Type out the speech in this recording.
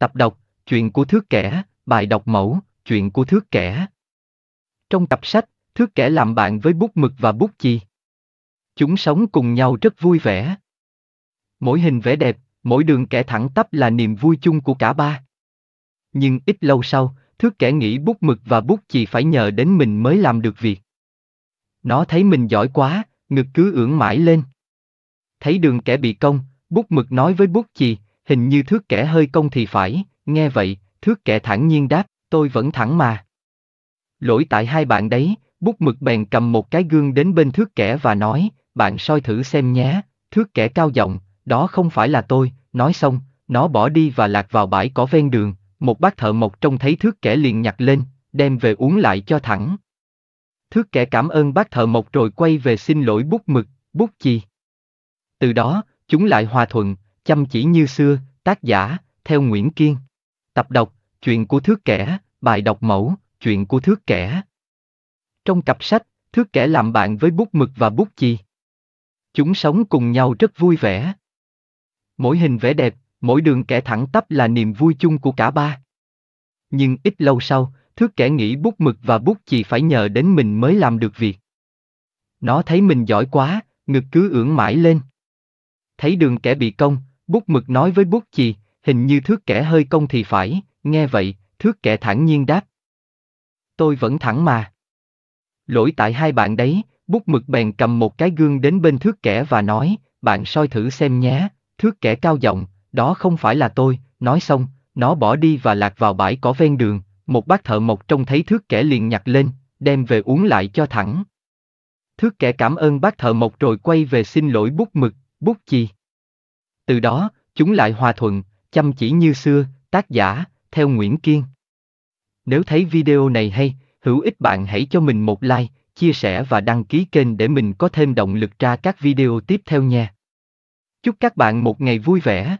Tập đọc, chuyện của thước kẻ, bài đọc mẫu, chuyện của thước kẻ. Trong tập sách, thước kẻ làm bạn với bút mực và bút chì. Chúng sống cùng nhau rất vui vẻ. Mỗi hình vẽ đẹp, mỗi đường kẻ thẳng tắp là niềm vui chung của cả ba. Nhưng ít lâu sau, thước kẻ nghĩ bút mực và bút chì phải nhờ đến mình mới làm được việc. Nó thấy mình giỏi quá, ngực cứ ưỡn mãi lên. Thấy đường kẻ bị công, bút mực nói với bút chì, hình như thước kẻ hơi công thì phải, nghe vậy, thước kẻ thẳng nhiên đáp, tôi vẫn thẳng mà. Lỗi tại hai bạn đấy, bút mực bèn cầm một cái gương đến bên thước kẻ và nói, bạn soi thử xem nhé, thước kẻ cao giọng, đó không phải là tôi, nói xong, nó bỏ đi và lạc vào bãi cỏ ven đường, một bác thợ mộc trông thấy thước kẻ liền nhặt lên, đem về uống lại cho thẳng. Thước kẻ cảm ơn bác thợ mộc rồi quay về xin lỗi bút mực, bút chì. Từ đó, chúng lại hòa thuận, chăm chỉ như xưa, tác giả, theo Nguyễn Kiên. Tập đọc, chuyện của thước kẻ, bài đọc mẫu, chuyện của thước kẻ. Trong cặp sách, thước kẻ làm bạn với bút mực và bút chì. Chúng sống cùng nhau rất vui vẻ. Mỗi hình vẽ đẹp, mỗi đường kẻ thẳng tắp là niềm vui chung của cả ba. Nhưng ít lâu sau, thước kẻ nghĩ bút mực và bút chì phải nhờ đến mình mới làm được việc. Nó thấy mình giỏi quá, ngực cứ ưỡn mãi lên. Thấy đường kẻ bị công, Bút mực nói với bút chì, hình như thước kẻ hơi công thì phải, nghe vậy, thước kẻ thản nhiên đáp. Tôi vẫn thẳng mà. Lỗi tại hai bạn đấy, bút mực bèn cầm một cái gương đến bên thước kẻ và nói, bạn soi thử xem nhé, thước kẻ cao giọng, đó không phải là tôi, nói xong, nó bỏ đi và lạc vào bãi cỏ ven đường, một bác thợ mộc trông thấy thước kẻ liền nhặt lên, đem về uống lại cho thẳng. Thước kẻ cảm ơn bác thợ mộc rồi quay về xin lỗi bút mực, bút chì. Từ đó, chúng lại hòa thuận, chăm chỉ như xưa, tác giả, theo Nguyễn Kiên. Nếu thấy video này hay, hữu ích bạn hãy cho mình một like, chia sẻ và đăng ký kênh để mình có thêm động lực ra các video tiếp theo nha. Chúc các bạn một ngày vui vẻ.